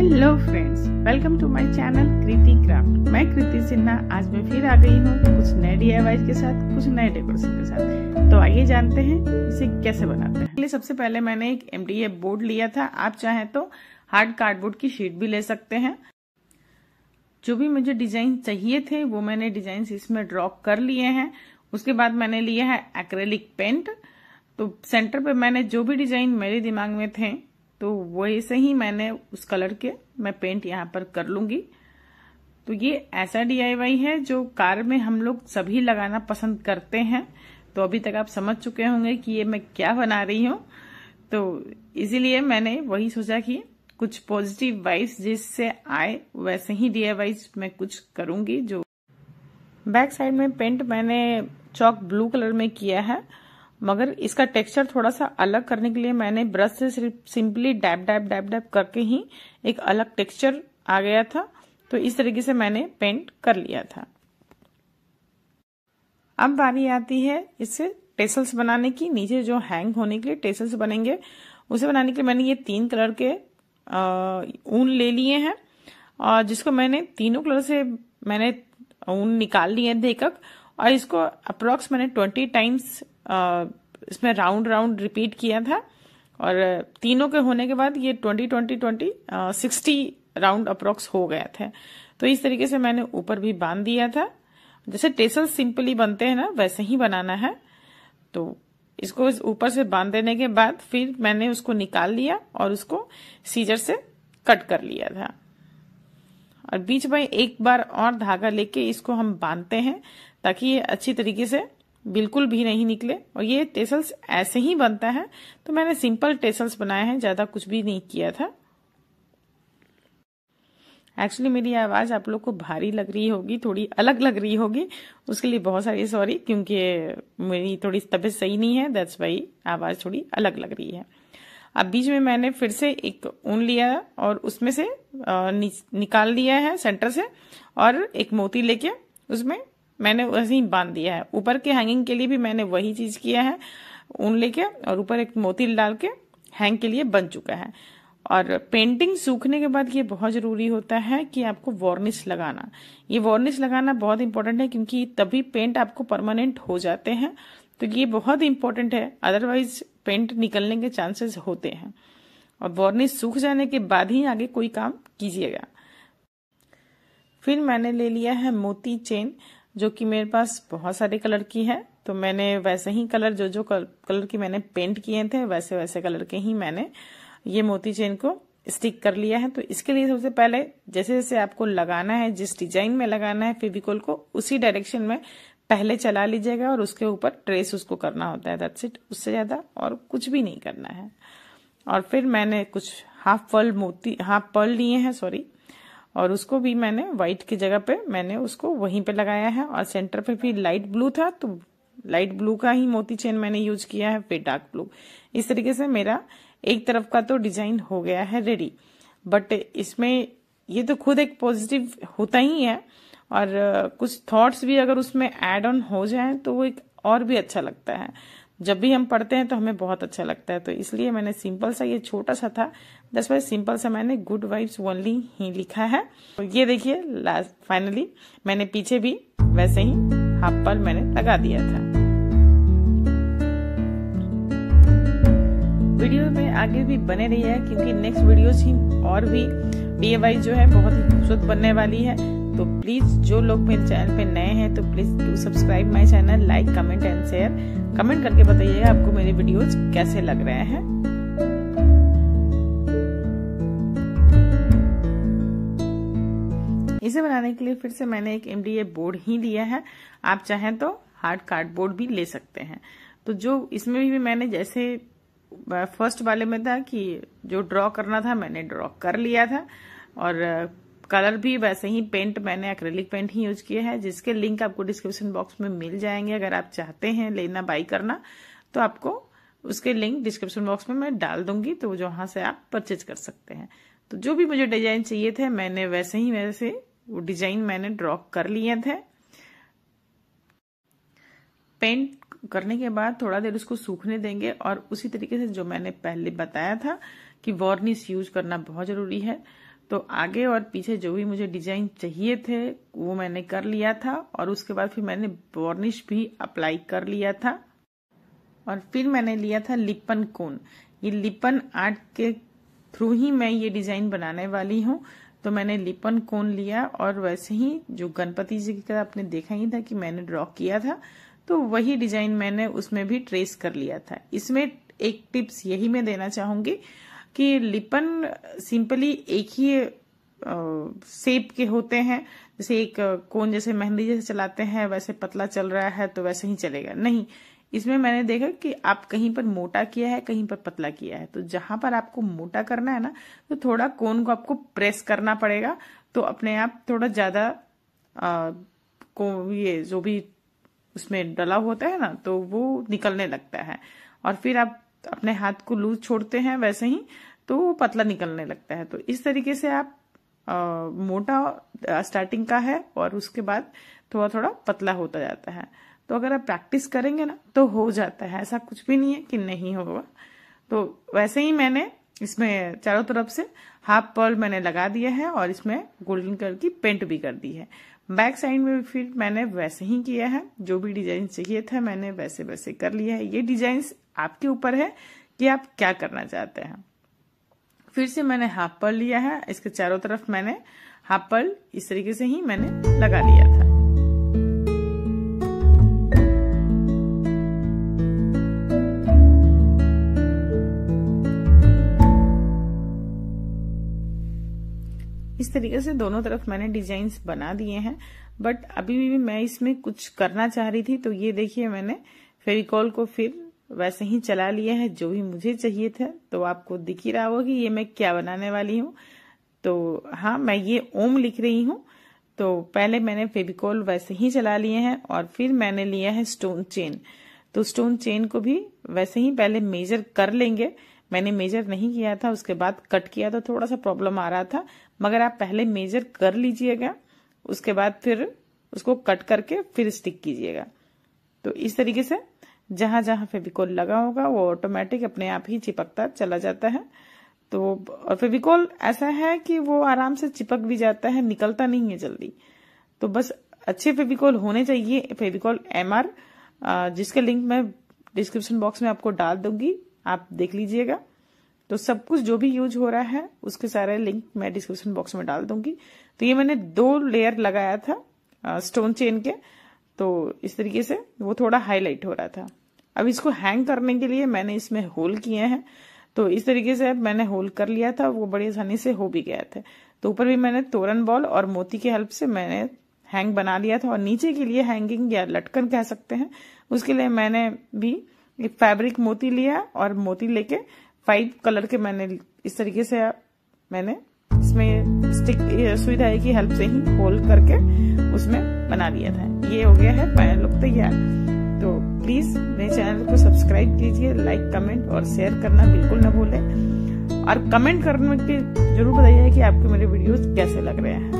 hello friends welcome to my channel Kriti Craft मैं कृति सिन्हा आज मैं फिर आ गई हूँ कुछ नए डी के साथ कुछ नए डेकोरेशन के साथ तो आइए जानते हैं इसे कैसे बनाते हैं सबसे पहले मैंने एक एम बोर्ड लिया था आप चाहें तो हार्ड कार्डबोर्ड की शीट भी ले सकते हैं जो भी मुझे डिजाइन चाहिए थे वो मैंने डिजाइन इसमें ड्रॉ कर लिए हैं उसके बाद मैंने लिया है एक्रेलिक पेंट तो सेंटर पे मैंने जो भी डिजाइन मेरे दिमाग में थे तो वैसे ही मैंने उस कलर के मैं पेंट यहाँ पर कर लूंगी तो ये ऐसा डीआईवाई है जो कार में हम लोग सभी लगाना पसंद करते हैं तो अभी तक आप समझ चुके होंगे कि ये मैं क्या बना रही हूँ तो इसीलिए मैंने वही सोचा कि कुछ पॉजिटिव वाइज जिससे आए वैसे ही डीआईवाई मैं कुछ करूंगी जो बैक साइड में पेंट मैंने चौक ब्लू कलर में किया है मगर इसका टेक्सचर थोड़ा सा अलग करने के लिए मैंने ब्रश से सिर्फ simply dab dab dab dab करके ही एक अलग टेक्सचर आ गया था तो इस तरीके से मैंने पेंट कर लिया था अब बारी आती है इससे टेसल्स बनाने की नीचे जो हैंग होने के लिए टेसल्स बनेंगे उसे बनाने के लिए मैंने ये तीन कलर के ऊन ले लिए हैं और जिसको मैंने तीनों कलर से मैंने ऊन निकाल लिए थे और इसको अप्रोक्स मैंने ट्वेंटी टाइम्स इसमें राउंड राउंड रिपीट किया था और तीनों के होने के बाद ये twenty twenty twenty sixty round approx हो गया था तो इस तरीके से मैंने ऊपर भी बांध दिया था जैसे टेसल सिंपली बनते हैं ना वैसे ही बनाना है तो इसको इस ऊपर से बांध देने के बाद फिर मैंने उसको निकाल लिया और उसको सीजर से कट कर लिया था और बीच में एक बार और धागा लेके इसको हम बांधते हैं ताकि ये अच्छी तरीके से बिल्कुल भी नहीं निकले और ये टेसल्स ऐसे ही बनता है तो मैंने सिंपल टेसल्स बनाए हैं ज़्यादा कुछ भी नहीं किया था एक्चुअली मेरी आवाज़ आप लोग को भारी लग रही होगी थोड़ी अलग लग रही होगी उसके लिए बहुत सारी सॉरी क्योंकि मेरी थोड़ी तबीयत सही नहीं है दैट्स वाई आवाज़ थोड़ी अलग लग रही है अब बीच में मैंने फिर से एक ऊन लिया और उसमें से निकाल लिया है सेंटर से और एक मोती लेके उसमें मैंने वही बांध दिया है ऊपर के हैंगिंग के लिए भी मैंने वही चीज किया है ऊन लेके और ऊपर एक मोती डाल के हैंग के लिए बन चुका है और पेंटिंग सूखने के बाद ये बहुत ज़रूरी होता है कि आपको वार्निश लगाना ये वार्निश लगाना बहुत इंपॉर्टेंट है क्योंकि तभी पेंट आपको परमानेंट हो जाते हैं तो ये बहुत इंपॉर्टेंट है अदरवाइज पेंट निकलने के चांसेस होते हैं और वार्निश सूख जाने के बाद ही आगे कोई काम कीजिएगा फिर मैंने ले लिया है मोती चेन जो कि मेरे पास बहुत सारे कलर की है तो मैंने वैसे ही कलर जो जो कलर की मैंने पेंट किए थे वैसे वैसे कलर के ही मैंने ये मोती चेन को स्टिक कर लिया है तो इसके लिए सबसे पहले जैसे जैसे आपको लगाना है जिस डिजाइन में लगाना है फेविकोल को उसी डायरेक्शन में पहले चला लीजिएगा और उसके ऊपर ट्रेस उसको करना होता है दैट्स इट उससे ज़्यादा और कुछ भी नहीं करना है और फिर मैंने कुछ हाफ पर्ल मोती हाफ पर्ल लिए हैं सॉरी और उसको भी मैंने व्हाइट की जगह पे मैंने उसको वहीं पे लगाया है और सेंटर पे भी लाइट ब्लू था तो लाइट ब्लू का ही मोती चेन मैंने यूज किया है फिर डार्क ब्लू इस तरीके से मेरा एक तरफ का तो डिजाइन हो गया है रेडी बट इसमें ये तो खुद एक पॉजिटिव होता ही है और कुछ थॉट्स भी अगर उसमें एड ऑन हो जाए तो वो एक और भी अच्छा लगता है जब भी हम पढ़ते हैं तो हमें बहुत अच्छा लगता है तो इसलिए मैंने सिंपल सा ये छोटा सा था दस बार सिंपल सा मैंने गुड वाइब्स ओनली ही लिखा है तो ये देखिए लास्ट फाइनली मैंने पीछे भी वैसे ही हाफ पल मैंने लगा दिया था वीडियो में आगे भी बने रही है क्योंकि नेक्स्ट वीडियोस ही और भी डी जो है बहुत ही खूबसूरत बनने वाली है तो प्लीज़ जो लोग मेरे चैनल पे नए हैं तो please do subscribe my channel like comment and share comment करके बताइएगा आपको मेरे वीडियोस कैसे लग रहे हैं इसे बनाने के लिए फिर से मैंने एक एमडीए बोर्ड ही लिया है आप चाहें तो हार्ड कार्डबोर्ड भी ले सकते हैं तो जो इसमें भी मैंने जैसे फर्स्ट वाले में था कि जो ड्रॉ करना था मैंने ड्रॉ कर लिया था और कलर भी वैसे ही पेंट मैंने एक्रेलिक पेंट ही यूज किया है जिसके लिंक आपको डिस्क्रिप्शन बॉक्स में मिल जाएंगे अगर आप चाहते हैं लेना बाई करना तो आपको उसके लिंक डिस्क्रिप्शन बॉक्स में मैं डाल दूंगी तो जहां से आप परचेज कर सकते हैं तो जो भी मुझे डिजाइन चाहिए थे मैंने वैसे ही वैसे वो डिजाइन मैंने ड्रॉ कर लिए थे पेंट करने के बाद थोड़ा देर उसको सूखने देंगे और उसी तरीके से जो मैंने पहले बताया था कि वॉर्निस यूज करना बहुत जरूरी है तो आगे और पीछे जो भी मुझे डिजाइन चाहिए थे वो मैंने कर लिया था और उसके बाद फिर मैंने बॉर्निश भी अप्लाई कर लिया था और फिर मैंने लिया था लिपन कोन ये लिपन आर्ट के थ्रू ही मैं ये डिजाइन बनाने वाली हूँ तो मैंने लिपन कोन लिया और वैसे ही जो गणपति जी का आपने देखा ही था कि मैंने ड्रॉ किया था तो वही डिजाइन मैंने उसमें भी ट्रेस कर लिया था इसमें एक टिप्स यही मैं देना चाहूंगी कि लिपन सिंपली एक ही सेप के होते हैं जैसे एक कोन जैसे मेहंदी जैसे चलाते हैं वैसे पतला चल रहा है तो वैसे ही चलेगा नहीं इसमें मैंने देखा कि आप कहीं पर मोटा किया है कहीं पर पतला किया है तो जहां पर आपको मोटा करना है ना तो थोड़ा कोन को आपको प्रेस करना पड़ेगा तो अपने आप थोड़ा ज्यादा को ये जो भी उसमें डला होता है ना तो वो निकलने लगता है और फिर आप अपने हाथ को लूज छोड़ते हैं वैसे ही तो वो पतला निकलने लगता है तो इस तरीके से आप आ, मोटा स्टार्टिंग का है और उसके बाद थोड़ा थोड़ा पतला होता जाता है तो अगर आप प्रैक्टिस करेंगे ना तो हो जाता है ऐसा कुछ भी नहीं है कि नहीं होगा तो वैसे ही मैंने इसमें चारों तरफ से हाफ पर्ल मैंने लगा दिया है और इसमें गोल्डन कलर की पेंट भी कर दी है बैक साइड में भी फिर मैंने वैसे ही किया है जो भी डिजाइन चाहिए था मैंने वैसे वैसे कर लिया है ये डिजाइन आपके ऊपर है कि आप क्या करना चाहते हैं फिर से मैंने हाफ पर्ल लिया है इसके चारों तरफ मैंने हाफ पर्ल इस तरीके से ही मैंने लगा लिया था इस तरीके से दोनों तरफ मैंने डिजाइन बना दिए हैं बट अभी भी मैं इसमें कुछ करना चाह रही थी तो ये देखिए मैंने फेविकॉल को फिर वैसे ही चला लिया है जो भी मुझे चाहिए था तो आपको दिख ही रहा होगा कि ये मैं क्या बनाने वाली हूँ तो हाँ मैं ये ओम लिख रही हूँ तो पहले मैंने फेविकॉल वैसे ही चला लिए हैं और फिर मैंने लिया है स्टोन चेन तो स्टोन चेन को भी वैसे ही पहले मेजर कर लेंगे मैंने मेजर नहीं किया था उसके बाद कट किया तो थोड़ा सा प्रॉब्लम आ रहा था मगर आप पहले मेजर कर लीजिएगा उसके बाद फिर उसको कट करके फिर स्टिक कीजिएगा तो इस तरीके से जहां जहां फेविकोल लगा होगा वो ऑटोमेटिक अपने आप ही चिपकता चला जाता है तो और फेविकोल ऐसा है कि वो आराम से चिपक भी जाता है निकलता नहीं है जल्दी तो बस अच्छे फेविकोल होने चाहिए फेविकॉल एम जिसका लिंक मैं डिस्क्रिप्शन बॉक्स में आपको डाल दूंगी आप देख लीजिएगा तो सब कुछ जो भी यूज हो रहा है उसके सारे लिंक मैं डिस्क्रिप्शन बॉक्स में डाल दूंगी तो ये मैंने दो लेयर लगाया था स्टोन चेन के तो इस तरीके से वो थोड़ा हाईलाइट हो रहा था अब इसको हैंग करने के लिए मैंने इसमें होल किए हैं तो इस तरीके से मैंने होल कर लिया था वो बड़ी आसानी से हो भी गया था तो ऊपर भी मैंने तोरण बॉल और मोती की हेल्प से मैंने हैंग बना लिया था और नीचे के लिए हैंगिंग या लटकन कह सकते हैं उसके लिए मैंने भी फैब्रिक मोती लिया और मोती लेके फाइव कलर के मैंने इस तरीके से मैंने इसमें स्टिक सुई धागे की हेल्प से ही होल्ड करके उसमें बना लिया था ये हो गया है पायल लुक तैयार तो प्लीज मेरे चैनल को सब्सक्राइब कीजिए लाइक कमेंट और शेयर करना बिल्कुल न भूलें और कमेंट करने के जरूर बताइए कि आपके मेरे वीडियोस कैसे लग रहे हैं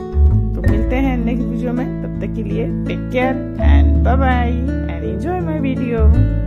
तो मिलते हैं नेक्स्ट वीडियो में तब तक के लिए take care and bye bye and enjoy my video